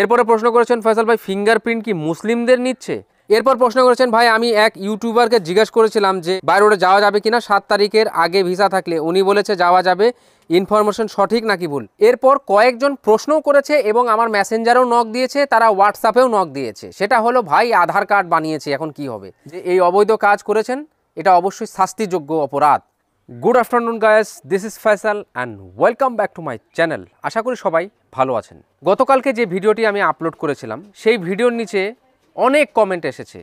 এরপরে প্রশ্ন করেছেন ফয়সাল ভাই ফিঙ্গারপ্রিন্ট কি মুসলিমদের নিচ্ছে এরপর প্রশ্ন করেছেন ভাই আমি এক ইউটিউবারকে জিজ্ঞাসা করেছিলাম যে বাইরোডে যাওয়া যাবে কিনা সাত তারিখের আগে ভিসা থাকলে উনি বলেছে যাওয়া যাবে ইনফরমেশন সঠিক নাকি ভুল এরপর কয়েকজন প্রশ্নও করেছে এবং আমার মেসেঞ্জারেও নক দিয়েছে তারা হোয়াটসঅ্যাপেও নক দিয়েছে সেটা হলো ভাই আধার কার্ড বানিয়েছে এখন কি হবে যে এই অবৈধ কাজ করেছেন এটা অবশ্যই শাস্তিযোগ্য অপরাধ good afternoon guys this is Faisal and welcome back to my channel আশা করি সবাই ভালো আছেন গতকালকে যে ভিডিওটি আমি আপলোড করেছিলাম সেই ভিডিওর নিচে অনেক কমেন্ট এসেছে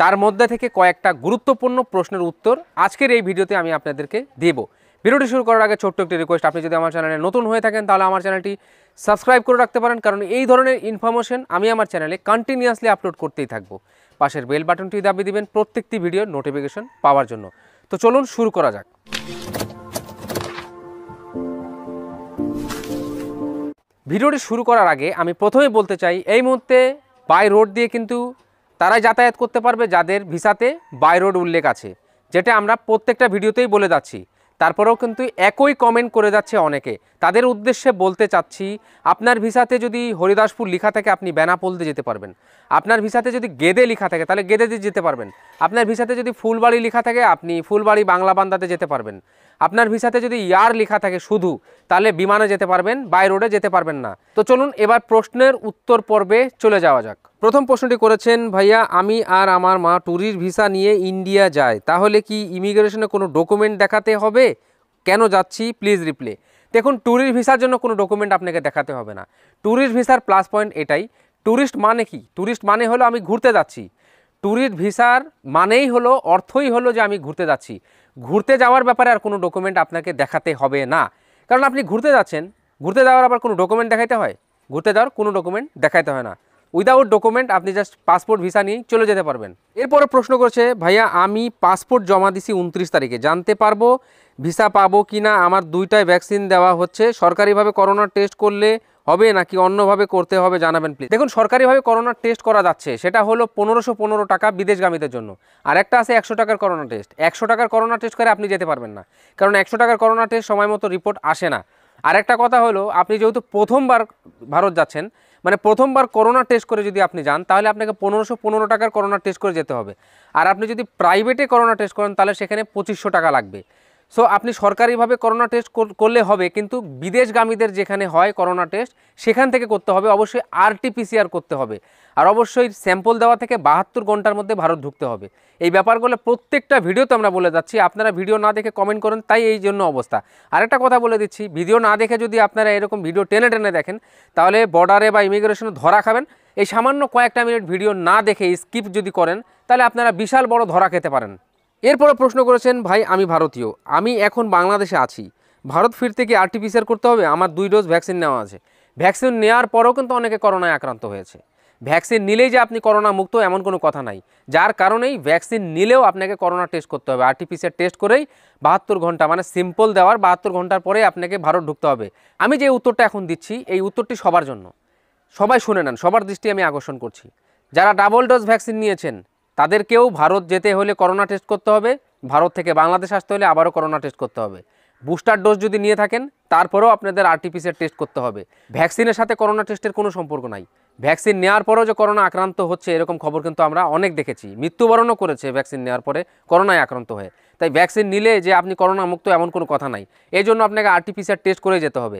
তার মধ্যে থেকে কয়েকটা গুরুত্বপূর্ণ প্রশ্নের উত্তর আজকের এই ভিডিওতে আমি আপনাদেরকে দেব ভিডিওটি শুরু করার আগে ছোট্ট একটি রিকোয়েস্ট আপনি যদি আমার চ্যানেলে নতুন হয়ে থাকেন তাহলে আমার চ্যানেলটি সাবস্ক্রাইব করে রাখতে পারেন কারণ এই ধরনের ইনফরমেশন আমি আমার চ্যানেলে কন্টিনিউয়াসলি আপলোড করতেই থাকবো পাশের বেল বাটনটি দাবি দিবেন প্রত্যেকটি ভিডিও নোটিফিকেশন পাওয়ার জন্য তো চলুন শুরু করা যাক ভিডিওটি শুরু করার আগে আমি প্রথমে বলতে চাই এই মুহূর্তে বাই রোড দিয়ে কিন্তু তারাই যাতায়াত করতে পারবে যাদের ভিসাতে বাই রোড উল্লেখ আছে যেটা আমরা প্রত্যেকটা ভিডিওতেই বলে যাচ্ছি তারপরেও কিন্তু একই কমেন্ট করে যাচ্ছে অনেকে তাদের উদ্দেশ্যে বলতে চাচ্ছি আপনার ভিসাতে যদি হরিদাসপুর লিখা থাকে আপনি বেনাপোলতে যেতে পারবেন আপনার ভিসাতে যদি গেদে লিখা থাকে তাহলে গেদেতে যেতে পারবেন আপনার ভিসাতে যদি ফুলবাড়ি লিখা থাকে আপনি ফুলবাড়ি বাংলা বান্দাতে যেতে পারবেন আপনার ভিসাতে যদি ইয়ার লেখা থাকে শুধু তাহলে বিমানে যেতে পারবেন বাই রোডে যেতে পারবেন না তো চলুন এবার প্রশ্নের উত্তর পর্বে চলে যাওয়া যাক প্রথম প্রশ্নটি করেছেন ভাইয়া আমি আর আমার মা ট্যুরির ভিসা নিয়ে ইন্ডিয়া যায় তাহলে কি ইমিগ্রেশনে কোনো ডকুমেন্ট দেখাতে হবে কেন যাচ্ছি প্লিজ রিপ্লে দেখুন ট্যুরির ভিসার জন্য কোনো ডকুমেন্ট আপনাকে দেখাতে হবে না ট্যুরিস্ট ভিসার প্লাস পয়েন্ট এটাই ট্যুরিস্ট মানে কি ট্যুরিস্ট মানে হলো আমি ঘুরতে যাচ্ছি ট্যুরিস্ট ভিসার মানেই হলো অর্থই হলো যে আমি ঘুরতে যাচ্ছি ঘুরতে যাওয়ার ব্যাপারে আর কোনো ডকুমেন্ট আপনাকে দেখাতে হবে না কারণ আপনি ঘুরতে যাচ্ছেন ঘুরতে যাওয়ার আবার কোনো ডকুমেন্ট দেখাইতে হয় ঘুরতে যাওয়ার কোনো ডকুমেন্ট দেখাইতে হয় না উইদাউট ডকুমেন্ট আপনি জাস্ট পাসপোর্ট ভিসা নিয়ে চলে যেতে পারবেন এরপরে প্রশ্ন করছে ভাইয়া আমি পাসপোর্ট জমা দিছি উনত্রিশ তারিখে জানতে পারবো ভিসা পাবো কি না আমার দুইটাই ভ্যাকসিন দেওয়া হচ্ছে সরকারিভাবে করোনার টেস্ট করলে হবে নাকি অন্যভাবে করতে হবে জানাবেন প্লিজ দেখুন সরকারিভাবে করোনার টেস্ট করা যাচ্ছে সেটা হলো পনেরোশো পনেরো টাকা বিদেশগামীদের জন্য আর একটা আছে একশো টাকার করোনা টেস্ট একশো টাকার করোনা টেস্ট করে আপনি যেতে পারবেন না কারণ একশো টাকার করোনা টেস্ট সময় মতো রিপোর্ট আসে না আর একটা কথা হলো আপনি যেহেতু প্রথমবার ভারত যাচ্ছেন মানে প্রথমবার করোনা টেস্ট করে যদি আপনি যান তাহলে আপনাকে পনেরোশো পনেরো টাকার করোনা টেস্ট করে যেতে হবে আর আপনি যদি প্রাইভেটে করোনা টেস্ট করেন তাহলে সেখানে পঁচিশশো টাকা লাগবে সো আপনি সরকারিভাবে করোনা টেস্ট করলে হবে কিন্তু বিদেশগামীদের যেখানে হয় করোনা টেস্ট সেখান থেকে করতে হবে অবশ্যই আরটিপিসিআর করতে হবে আর অবশ্যই স্যাম্পল দেওয়া থেকে বাহাত্তর ঘন্টার মধ্যে ভারত ঢুকতে হবে এই ব্যাপারগুলো প্রত্যেকটা ভিডিওতে আমরা বলে যাচ্ছি আপনারা ভিডিও না দেখে কমেন্ট করেন তাই এই জন্য অবস্থা আরেকটা কথা বলে দিচ্ছি ভিডিও না দেখে যদি আপনারা এরকম ভিডিও টেনে টেনে দেখেন তাহলে বর্ডারে বা ইমিগ্রেশনে ধরা খাবেন এই সামান্য কয়েকটা মিনিট ভিডিও না দেখে স্কিপ যদি করেন তাহলে আপনারা বিশাল বড় ধরা খেতে পারেন এরপর প্রশ্ন করেছেন ভাই আমি ভারতীয় আমি এখন বাংলাদেশে আছি ভারত ফিরতে কি আরটিপিসিআর করতে হবে আমার দুই ডোজ ভ্যাকসিন নেওয়া আছে ভ্যাকসিন নেওয়ার পরও কিন্তু অনেকে করোনায় আক্রান্ত হয়েছে ভ্যাকসিন নিলেই যে আপনি করোনা মুক্ত এমন কোনো কথা নাই যার কারণেই ভ্যাকসিন নিলেও আপনাকে করোনা টেস্ট করতে হবে আরটিপিসিআর টেস্ট করেই বাহাত্তর ঘন্টা মানে সিম্পল দেওয়ার বাহাত্তর ঘন্টার পরে আপনাকে ভারত ঢুকতে হবে আমি যে উত্তরটা এখন দিচ্ছি এই উত্তরটি সবার জন্য সবাই শুনে নেন সবার দৃষ্টি আমি আকর্ষণ করছি যারা ডাবল ডোজ ভ্যাকসিন নিয়েছেন তাদেরকেও ভারত যেতে হলে করোনা টেস্ট করতে হবে ভারত থেকে বাংলাদেশ আসতে হলে আবারও করোনা টেস্ট করতে হবে বুস্টার ডোজ যদি নিয়ে থাকেন তারপরেও আপনাদের আরটিপিসিআর টেস্ট করতে হবে ভ্যাকসিনের সাথে করোনা টেস্টের কোনো সম্পর্ক নাই ভ্যাকসিন নেওয়ার পরেও যে করোনা আক্রান্ত হচ্ছে এরকম খবর কিন্তু আমরা অনেক দেখেছি মৃত্যুবরণও করেছে ভ্যাকসিন নেওয়ার পরে করোনায় আক্রান্ত হয়ে তাই ভ্যাকসিন নিলে যে আপনি করোনা মুক্ত এমন কোনো কথা নাই এই জন্য আপনাকে আরটিপিসিআর টেস্ট করে যেতে হবে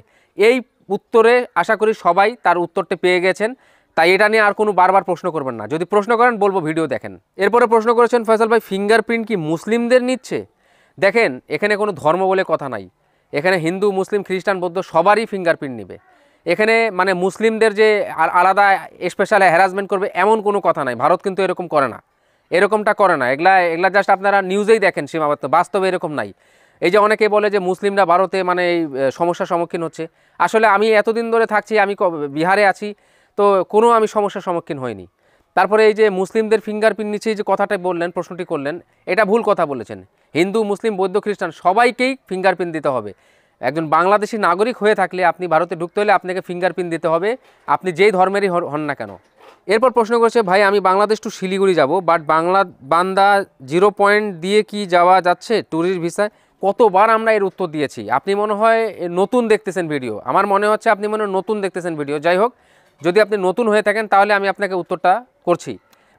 এই উত্তরে আশা করি সবাই তার উত্তরটা পেয়ে গেছেন তাই এটা নিয়ে আর কোনো বারবার প্রশ্ন করবেন না যদি প্রশ্ন করেন বলবো ভিডিও দেখেন এরপরে প্রশ্ন করেছেন ফয়সাল ভাই ফিঙ্গারপ্রিন্ট কি মুসলিমদের নিচ্ছে দেখেন এখানে কোনো ধর্ম বলে কথা নাই এখানে হিন্দু মুসলিম খ্রিস্টান বৌদ্ধ সবারই ফিঙ্গারপ্রিন্ট নেবে এখানে মানে মুসলিমদের যে আলাদা স্পেশাল হ্যারাসমেন্ট করবে এমন কোনো কথা নাই ভারত কিন্তু এরকম করে না এরকমটা করে না এগুলা এগুলা জাস্ট আপনারা নিউজেই দেখেন সীমাবদ্ধ বাস্তবে এরকম নাই এই যে অনেকে বলে যে মুসলিমরা ভারতে মানে এই সমস্যার সম্মুখীন হচ্ছে আসলে আমি এতদিন ধরে থাকছি আমি বিহারে আছি তো কোনো আমি সমস্যার সম্মুখীন হইনি তারপরে এই যে মুসলিমদের ফিঙ্গারপ্রিন্ট নিচে যে কথাটা বললেন প্রশ্নটি করলেন এটা ভুল কথা বলেছেন হিন্দু মুসলিম বৌদ্ধ খ্রিস্টান সবাইকেই ফিঙ্গারপ্রিন্ট দিতে হবে একজন বাংলাদেশি নাগরিক হয়ে থাকলে আপনি ভারতে ঢুকতে হলে আপনাকে ফিঙ্গারপ্রিন্ট দিতে হবে আপনি যেই ধর্মেরই হন না কেন এরপর প্রশ্ন করেছে ভাই আমি বাংলাদেশ টু শিলিগুড়ি যাব বাট বাংলা বান্দা জিরো পয়েন্ট দিয়ে কি যাওয়া যাচ্ছে ট্যুরিস্ট ভিসায় কতবার আমরা এর উত্তর দিয়েছি আপনি মনে হয় নতুন দেখতেছেন ভিডিও আমার মনে হচ্ছে আপনি মনে নতুন দেখতেছেন ভিডিও যাই হোক যদি আপনি নতুন হয়ে থাকেন তাহলে আমি আপনাকে উত্তরটা করছি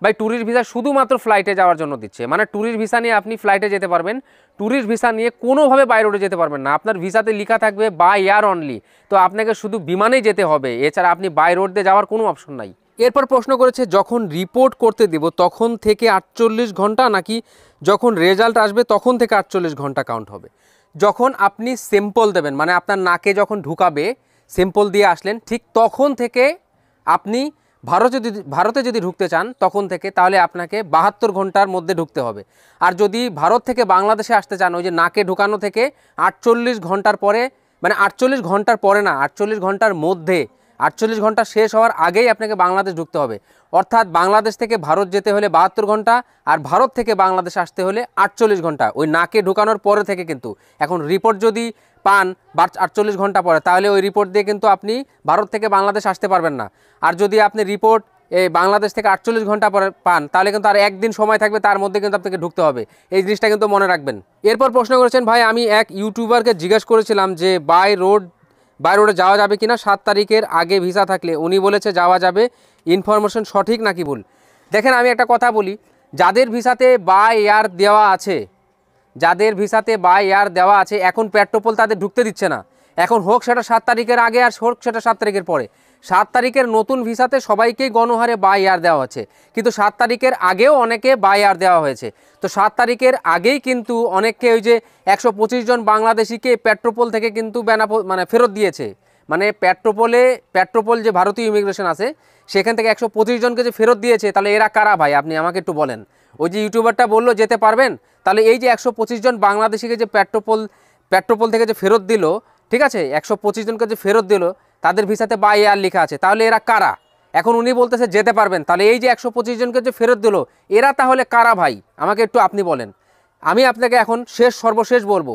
ভাই ট্যুরিস্ট ভিসা শুধুমাত্র ফ্লাইটে যাওয়ার জন্য দিচ্ছে মানে ট্যুরিস্ট ভিসা নিয়ে আপনি ফ্লাইটে যেতে পারবেন ট্যুরিস্ট ভিসা নিয়ে কোনোভাবে বাই রোডে যেতে পারবেন না আপনার ভিসাতে লেখা থাকবে বাই এয়ার অনলি তো আপনাকে শুধু বিমানেই যেতে হবে এছাড়া আপনি বাই রোড দিয়ে যাওয়ার কোনো অপশন নাই এরপর প্রশ্ন করেছে যখন রিপোর্ট করতে দেব তখন থেকে আটচল্লিশ ঘন্টা নাকি যখন রেজাল্ট আসবে তখন থেকে আটচল্লিশ ঘন্টা কাউন্ট হবে যখন আপনি স্যাম্পল দেবেন মানে আপনার নাকে যখন ঢুকাবে স্যাম্পল দিয়ে আসলেন ঠিক তখন থেকে আপনি ভারতে যদি ভারতে যদি ঢুকতে চান তখন থেকে তাহলে আপনাকে বাহাত্তর ঘন্টার মধ্যে ঢুকতে হবে আর যদি ভারত থেকে বাংলাদেশে আসতে চান ওই যে নাকে ঢুকানো থেকে আটচল্লিশ ঘন্টার পরে মানে আটচল্লিশ ঘন্টার পরে না আটচল্লিশ ঘন্টার মধ্যে আটচল্লিশ ঘন্টা শেষ হওয়ার আগেই আপনাকে বাংলাদেশ ঢুকতে হবে অর্থাৎ বাংলাদেশ থেকে ভারত যেতে হলে বাহাত্তর ঘন্টা আর ভারত থেকে বাংলাদেশ আসতে হলে আটচল্লিশ ঘন্টা ওই নাকে ঢুকানোর পরে থেকে কিন্তু এখন রিপোর্ট যদি পান আটচল্লিশ ঘন্টা পরে তাহলে ওই রিপোর্ট দিয়ে কিন্তু আপনি ভারত থেকে বাংলাদেশ আসতে পারবেন না আর যদি আপনি রিপোর্ট এই বাংলাদেশ থেকে আটচল্লিশ ঘন্টা পরে পান তাহলে কিন্তু আর একদিন সময় থাকবে তার মধ্যে কিন্তু আপনাকে ঢুকতে হবে এই জিনিসটা কিন্তু মনে রাখবেন এরপর প্রশ্ন করেছেন ভাই আমি এক ইউটিউবারকে জিজ্ঞেস করেছিলাম যে বাই রোড বাই রোডে যাওয়া যাবে কিনা সাত তারিখের আগে ভিসা থাকলে উনি বলেছে যাওয়া যাবে ইনফরমেশন সঠিক নাকি ভুল দেখেন আমি একটা কথা বলি যাদের ভিসাতে বাই এয়ার দেওয়া আছে যাদের ভিসাতে বাই এয়ার দেওয়া আছে এখন পেট্রোপোল তাদের ঢুকতে দিচ্ছে না এখন হোক সেটা সাত তারিখের আগে আর হোক সেটা সাত তারিখের পরে সাত তারিখের নতুন ভিসাতে সবাইকেই গণহারে বাই এয়ার দেওয়া হচ্ছে কিন্তু সাত তারিখের আগেও অনেকে বাই এয়ার দেওয়া হয়েছে তো সাত তারিখের আগেই কিন্তু অনেককে ওই যে একশো জন বাংলাদেশিকে পেট্রোপোল থেকে কিন্তু বেনা মানে ফেরত দিয়েছে মানে পেট্রোপোলে পেট্রোপোল যে ভারতীয় ইমিগ্রেশন আছে সেখান থেকে একশো জনকে যে ফেরত দিয়েছে তাহলে এরা কারা ভাই আপনি আমাকে একটু বলেন ওই যে ইউটিউবারটা বললো যেতে পারবেন তাহলে এই যে একশো জন বাংলাদেশিকে যে পেট্রোপল পেট্রোপল থেকে যে ফেরত দিল ঠিক আছে একশো জনকে যে ফেরত দিল তাদের ভিসাতে বা এয়ার লেখা আছে তাহলে এরা কারা এখন উনি বলতেছে যেতে পারবেন তাহলে এই যে একশো জনকে যে ফেরত দিল এরা তাহলে কারা ভাই আমাকে একটু আপনি বলেন আমি আপনাকে এখন শেষ সর্বশেষ বলবো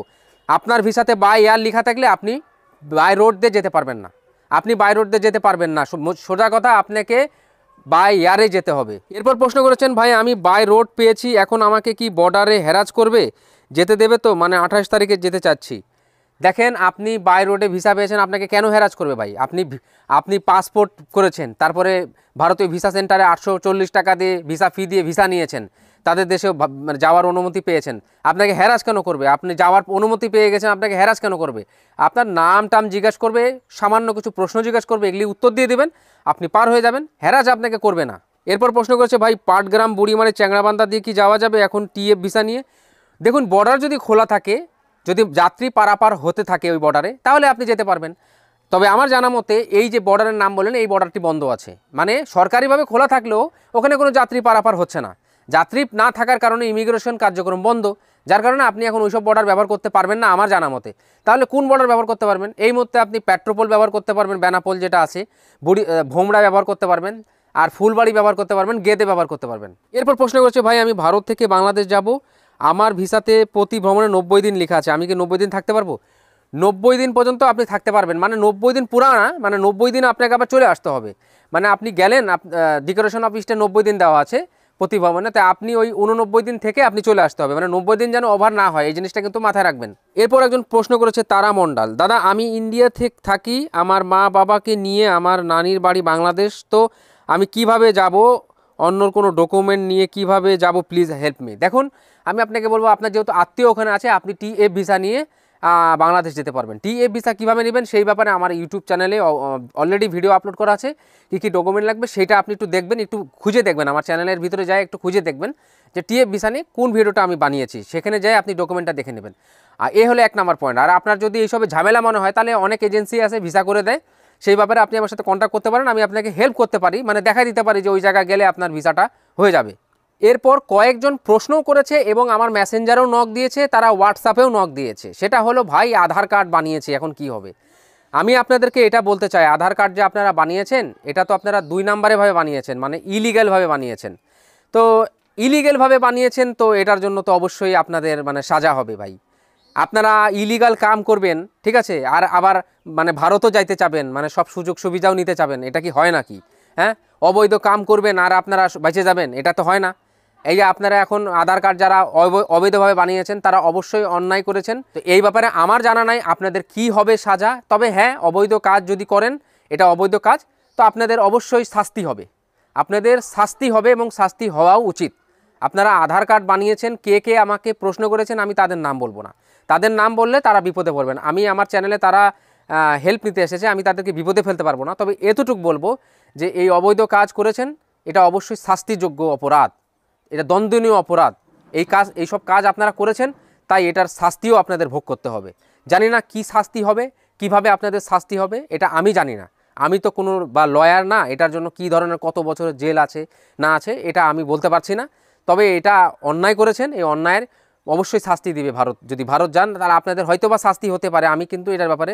আপনার ভিসাতে বাই এয়ার লেখা থাকলে আপনি বাই রোড দিয়ে যেতে পারবেন না আপনি বাই রোড দিয়ে যেতে পারবেন না সোজা কথা আপনাকে বাই এয়ারে যেতে হবে এরপর প্রশ্ন করেছেন ভাই আমি বাই রোড পেয়েছি এখন আমাকে কি বর্ডারে হেরাজ করবে যেতে দেবে তো মানে আঠাশ তারিখে যেতে চাচ্ছি দেখেন আপনি বাই রোডে ভিসা পেয়েছেন আপনাকে কেন হ্যারাজ করবে ভাই আপনি আপনি পাসপোর্ট করেছেন তারপরে ভারতীয় ভিসা সেন্টারে আটশো টাকা দিয়ে ভিসা ফি দিয়ে ভিসা নিয়েছেন তাদের দেশে মানে যাওয়ার অনুমতি পেয়েছেন আপনাকে হ্যারাস কেন করবে আপনি যাওয়ার অনুমতি পেয়ে গেছেন আপনাকে হ্যারাস কেন করবে আপনার নাম টাম জিজ্ঞেস করবে সামান্য কিছু প্রশ্ন জিজ্ঞেস করবে এগুলি উত্তর দিয়ে দেবেন আপনি পার হয়ে যাবেন হ্যারাস আপনাকে করবে না এরপর প্রশ্ন করেছে ভাই পাটগ্রাম বুড়িমারে চ্যাংড়াবান্ধা দিয়ে কি যাওয়া যাবে এখন টিএফ ভিসা নিয়ে দেখুন বর্ডার যদি খোলা থাকে যদি যাত্রী পারাপার হতে থাকে ওই বর্ডারে তাহলে আপনি যেতে পারবেন তবে আমার জানা মতে এই যে বর্ডারের নাম বললেন এই বর্ডারটি বন্ধ আছে মানে সরকারিভাবে খোলা থাকলেও ওখানে কোনো যাত্রী পারাপার হচ্ছে না যাত্রী না থাকার কারণে ইমিগ্রেশন কার্যক্রম বন্ধ যার কারণে আপনি এখন ওইসব বর্ডার ব্যবহার করতে পারবেন না আমার জানা মতে তাহলে কোন বর্ডার ব্যবহার করতে পারবেন এই মুহূর্তে আপনি পেট্রোপোল ব্যবহার করতে পারবেন ব্যানাপোল যেটা আছে বুড়ি ভোমরা ব্যবহার করতে পারবেন আর ফুলবাড়ি ব্যবহার করতে পারবেন গেদে ব্যবহার করতে পারবেন এরপর প্রশ্ন করছে ভাই আমি ভারত থেকে বাংলাদেশ যাব আমার ভিসাতে প্রতি ভ্রমণে নব্বই দিন লেখা আছে আমি কি নব্বই দিন থাকতে পারবো নব্বই দিন পর্যন্ত আপনি থাকতে পারবেন মানে নব্বই দিন পুরানা মানে নব্বই দিন আপনাকে আবার চলে আসতে হবে মানে আপনি গেলেন ডিকোরেশন অফিসটা নব্বই দিন দেওয়া আছে প্রতিভা মানে তাই আপনি ওই উননব্বই দিন থেকে আপনি চলে আসতে হবে মানে নব্বই দিন যেন ওভার না হয় এই জিনিসটা কিন্তু মাথায় রাখবেন এরপর একজন প্রশ্ন করেছে তারা মণ্ডল দাদা আমি ইন্ডিয়া থেকে থাকি আমার মা বাবাকে নিয়ে আমার নানির বাড়ি বাংলাদেশ তো আমি কিভাবে যাব অন্য কোনো ডকুমেন্ট নিয়ে কিভাবে যাব প্লিজ হেল্প মি দেখুন আমি আপনাকে বলবো আপনার যেহেতু আত্মীয় ওখানে আছে আপনি টি এ ভিসা নিয়ে বাংলাদেশ যেতে পারবেন টিএফ ভিসা কীভাবে নেবেন সেই ব্যাপারে আমার ইউটিউব চ্যানেলে অলরেডি ভিডিও আপলোড করা আছে কী কী ডকুমেন্ট লাগবে সেটা আপনি একটু দেখবেন একটু খুঁজে দেখবেন আমার চ্যানেলের ভিতরে যায় একটু খুঁজে দেখবেন যে টিএ ভিসা নিয়ে কোন ভিডিওটা আমি বানিয়েছি সেখানে যায় আপনি ডকুমেন্টটা দেখে নেবেন আর এ হলো এক নাম্বার পয়েন্ট আর আপনার যদি এইসবে ঝামেলা মনে হয় তাহলে অনেক এজেন্সি আছে ভিসা করে দেয় সেই ব্যাপারে আপনি আমার সাথে কন্ট্যাক্ট করতে পারেন আমি আপনাকে হেল্প করতে পারি মানে দেখা দিতে পারি যে ওই জায়গায় গেলে আপনার ভিসাটা হয়ে যাবে এরপর কয়েকজন প্রশ্নও করেছে এবং আমার মেসেঞ্জারেও নক দিয়েছে তারা হোয়াটসঅ্যাপেও নক দিয়েছে সেটা হলো ভাই আধার কার্ড বানিয়েছে এখন কি হবে আমি আপনাদেরকে এটা বলতে চাই আধার কার্ড যে আপনারা বানিয়েছেন এটা তো আপনারা দুই নাম্বারেভাবে বানিয়েছেন মানে ইলিগ্যালভাবে বানিয়েছেন তো ইলিগ্যালভাবে বানিয়েছেন তো এটার জন্য তো অবশ্যই আপনাদের মানে সাজা হবে ভাই আপনারা ইলিগাল কাম করবেন ঠিক আছে আর আবার মানে ভারতও যাইতে চাবেন মানে সব সুযোগ সুবিধাও নিতে চাবেন এটা কি হয় নাকি হ্যাঁ অবৈধ কাম করবেন আর আপনারা বেঁচে যাবেন এটা তো হয় না এই যে আপনারা এখন আধার কার্ড যারা অবৈধভাবে বানিয়েছেন তারা অবশ্যই অন্যায় করেছেন তো এই ব্যাপারে আমার জানা নাই আপনাদের কি হবে সাজা তবে হ্যাঁ অবৈধ কাজ যদি করেন এটা অবৈধ কাজ তো আপনাদের অবশ্যই শাস্তি হবে আপনাদের শাস্তি হবে এবং শাস্তি হওয়াও উচিত আপনারা আধার কার্ড বানিয়েছেন কে কে আমাকে প্রশ্ন করেছেন আমি তাদের নাম বলবো না তাদের নাম বললে তারা বিপদে পড়বেন আমি আমার চ্যানেলে তারা হেল্প নিতে এসেছে আমি তাদেরকে বিপদে ফেলতে পারবো না তবে এতটুকু বলবো যে এই অবৈধ কাজ করেছেন এটা অবশ্যই শাস্তিযোগ্য অপরাধ এটা দ্বন্দ্বনীয় অপরাধ এই কাজ এইসব কাজ আপনারা করেছেন তাই এটার শাস্তিও আপনাদের ভোগ করতে হবে জানি না কি শাস্তি হবে কিভাবে আপনাদের শাস্তি হবে এটা আমি জানি না আমি তো কোনো বা লয়ার না এটার জন্য কি ধরনের কত বছরের জেল আছে না আছে এটা আমি বলতে পারছি না তবে এটা অন্যায় করেছেন এই অন্যায়ের অবশ্যই শাস্তি দিবে ভারত যদি ভারত যান তাহলে আপনাদের হয়তো বা শাস্তি হতে পারে আমি কিন্তু এটার ব্যাপারে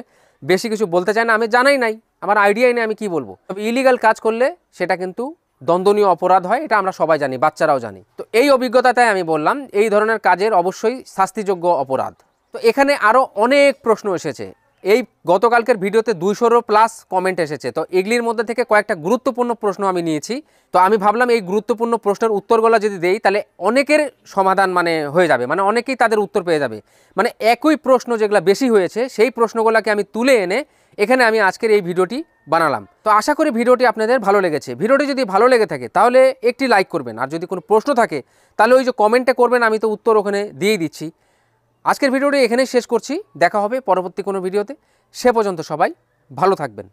বেশি কিছু বলতে চাই না আমি জানাই নাই আমার আইডিয়াই নেই আমি কি বলবো তবে ইলিগাল কাজ করলে সেটা কিন্তু দ্বন্দ্বনীয় অপরাধ হয় এটা আমরা সবাই জানি বাচ্চারাও জানি তো এই অভিজ্ঞতাটাই আমি বললাম এই ধরনের কাজের অবশ্যই শাস্তিযোগ্য অপরাধ তো এখানে আরও অনেক প্রশ্ন এসেছে এই গতকালকের ভিডিওতে দুইশোরও প্লাস কমেন্ট এসেছে তো এগুলির মধ্যে থেকে কয়েকটা গুরুত্বপূর্ণ প্রশ্ন আমি নিয়েছি তো আমি ভাবলাম এই গুরুত্বপূর্ণ প্রশ্নের উত্তরগুলো যদি দেই তাহলে অনেকের সমাধান মানে হয়ে যাবে মানে অনেকেই তাদের উত্তর পেয়ে যাবে মানে একই প্রশ্ন যেগুলো বেশি হয়েছে সেই প্রশ্নগুলোকে আমি তুলে এনে এখানে আমি আজকের এই ভিডিওটি বানালাম তো আশা করি ভিডিওটি আপনাদের ভালো লেগেছে ভিডিওটি যদি ভালো লেগে থাকে তাহলে একটি লাইক করবেন আর যদি কোনো প্রশ্ন থাকে তাহলে ওই যে কমেন্টে করবেন আমি তো উত্তর ওখানে দিয়েই দিচ্ছি আজকের ভিডিওটি এখানে শেষ করছি দেখা হবে পরবর্তী কোনো ভিডিওতে সে পর্যন্ত সবাই ভালো থাকবেন